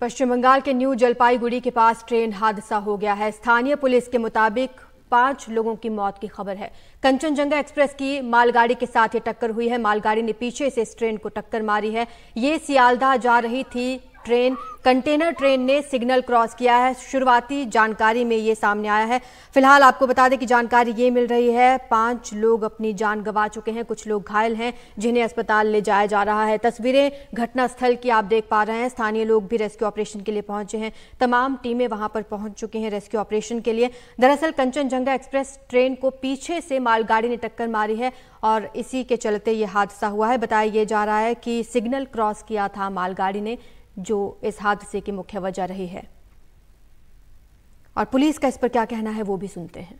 पश्चिम बंगाल के न्यू जलपाईगुड़ी के पास ट्रेन हादसा हो गया है स्थानीय पुलिस के मुताबिक पांच लोगों की मौत की खबर है कंचनजंगा एक्सप्रेस की मालगाड़ी के साथ ये टक्कर हुई है मालगाड़ी ने पीछे से इस ट्रेन को टक्कर मारी है ये सियालदा जा रही थी ट्रेन कंटेनर ट्रेन ने सिग्नल क्रॉस किया है शुरुआती जानकारी में ये सामने आया है फिलहाल आपको बता दें कि जानकारी ये मिल रही है पांच लोग अपनी जान गंवा चुके हैं कुछ लोग घायल हैं जिन्हें अस्पताल ले जाया जा रहा है तस्वीरें घटनास्थल की आप देख पा रहे हैं स्थानीय लोग भी रेस्क्यू ऑपरेशन के लिए पहुंचे हैं तमाम टीमें वहां पर पहुंच चुकी हैं रेस्क्यू ऑपरेशन के लिए दरअसल कंचनजंगा एक्सप्रेस ट्रेन को पीछे से मालगाड़ी ने टक्कर मारी है और इसी के चलते ये हादसा हुआ है बताया जा रहा है कि सिग्नल क्रॉस किया था मालगाड़ी ने जो इस हादसे की मुख्य वजह रही है और पुलिस का इस पर क्या कहना है वो भी सुनते हैं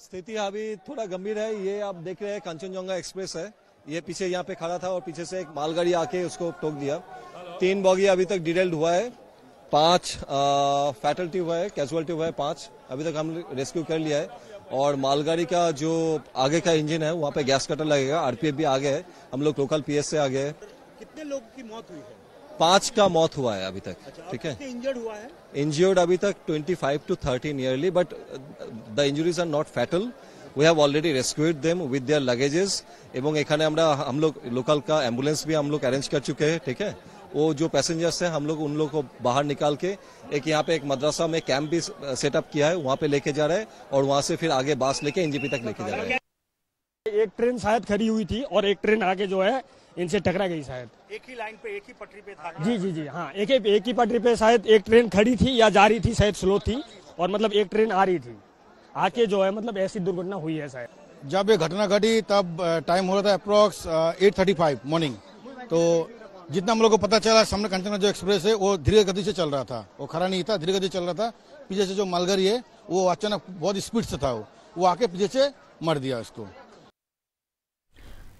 स्थिति अभी थोड़ा गंभीर है ये आप देख रहे हैं कंचनजंगा एक्सप्रेस है ये पीछे यहाँ पे खड़ा था और पीछे से एक मालगाड़ी आके उसको टोक दिया तीन बॉगी अभी तक डिटेल्ड हुआ है पांच फैटल्टी हुआ है कैजुअल्टी हुआ है पांच अभी तक हम रेस्क्यू कर लिया है और मालगाड़ी का जो आगे का इंजन है वहाँ पे गैस कटर लगेगा आरपीएफ भी आगे है हम लोग लोकल पीएस से आगे है कितने लोगों की मौत हुई है पांच का मौत हुआ है अभी तक अच्छा, ठीक है इंजर्ड हुआ है इंजर्ड अभी तक 25 to 30 nearly but the injuries are not fatal we have already rescued them with their luggages एवं এখানে हम लोग लोकल का एम्बुलेंस भी हम लोग अरेंज कर चुके हैं ठीक है वो जो पैसेंजर्स हैं हम लोग उन लोग को बाहर निकाल के एक यहाँ पे एक मदरसा में कैंप भी सेटअप uh, किया है वहाँ पे लेके जा रहे हैं और वहाँ से फिर आगे बास लेके एनजीपी तक लेके जा रहे हैं एक ट्रेन शायद खड़ी हुई थी और एक ट्रेन आगे जो है इनसे टकरा गई शायद एक ही लाइन पे एक ही पटरी पे था जी जी जी हाँ एक ही एक ही पटरी पे शायद एक ट्रेन खड़ी थी या जा रही थी शायद स्लो थी और मतलब एक ट्रेन आ रही थी आके जो है मतलब ऐसी दुर्घटना हुई है शायद जब ये घटना घटी तब टाइम हो रहा था approx eight thirty five morning तो जितना हम लोग को पता चला सामने कंचना जो एक्सप्रेस है वो धीरे गति से चल रहा था वो खड़ा नहीं था धीरे गति चल रहा था पीछे से जो मालगाड़ी है वो अचानक बहुत स्पीड से था वो आके पीछे से मर दिया उसको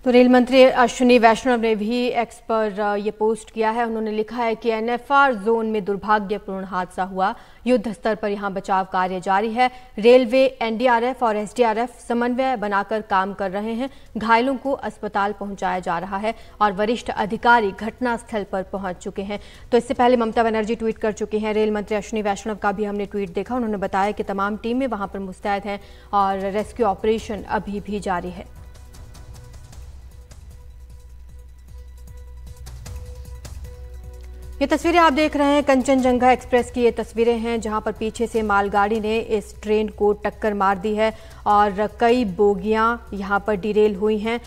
तो रेल मंत्री अश्विनी वैष्णव ने भी एक्स पर यह पोस्ट किया है उन्होंने लिखा है कि एनएफआर जोन में दुर्भाग्यपूर्ण हादसा हुआ युद्ध स्तर पर यहां बचाव कार्य जारी है रेलवे एनडीआरएफ और एसडीआरएफ समन्वय बनाकर काम कर रहे हैं घायलों को अस्पताल पहुंचाया जा रहा है और वरिष्ठ अधिकारी घटनास्थल पर पहुंच चुके हैं तो इससे पहले ममता बनर्जी ट्वीट कर चुके हैं रेल मंत्री अश्विनी वैष्णव का भी हमने ट्वीट देखा उन्होंने बताया कि तमाम टीमें वहां पर मुस्तैद हैं और रेस्क्यू ऑपरेशन अभी भी जारी है ये तस्वीरें आप देख रहे हैं कंचनजंगा एक्सप्रेस की ये तस्वीरें हैं जहां पर पीछे से मालगाड़ी ने इस ट्रेन को टक्कर मार दी है और कई बोगियां यहां पर डिरेल हुई हैं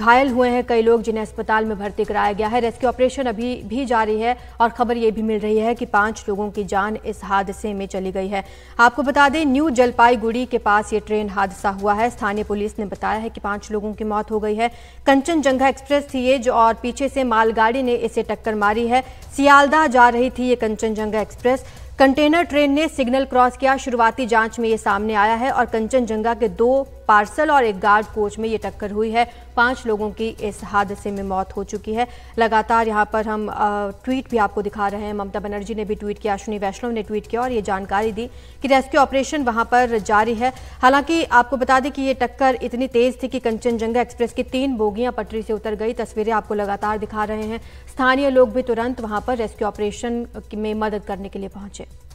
घायल हुए हैं कई लोग जिन्हें अस्पताल में भर्ती कराया गया है रेस्क्यू ऑपरेशन अभी भी जारी है और खबर ये भी मिल रही है कि पांच लोगों की जान इस हादसे में चली गई है आपको बता दें न्यू जलपाईगुड़ी के पास ये ट्रेन हादसा हुआ है स्थानीय पुलिस ने बताया है कि पांच लोगों की मौत हो गई है कंचनजंगा एक्सप्रेस थी ये जो और पीछे से मालगाड़ी ने इसे टक्कर मारी है सियालदा जा रही थी ये कंचनजंगा एक्सप्रेस कंटेनर ट्रेन ने सिग्नल क्रॉस किया शुरुआती जांच में ये सामने आया है और कंचनजंगा के दो पार्सल और एक गार्ड कोच में ये टक्कर हुई है पांच लोगों की इस हादसे में मौत हो चुकी है लगातार यहाँ पर हम ट्वीट भी आपको दिखा रहे हैं ममता बनर्जी ने भी ट्वीट किया अश्विनी वैष्णव ने ट्वीट किया और ये जानकारी दी कि रेस्क्यू ऑपरेशन वहाँ पर जारी है हालांकि आपको बता दें कि ये टक्कर इतनी तेज थी कि कंचनजंगा एक्सप्रेस की तीन बोगियां पटरी से उतर गई तस्वीरें आपको लगातार दिखा रहे हैं स्थानीय लोग भी तुरंत वहां पर रेस्क्यू ऑपरेशन में मदद करने के लिए पहुंचे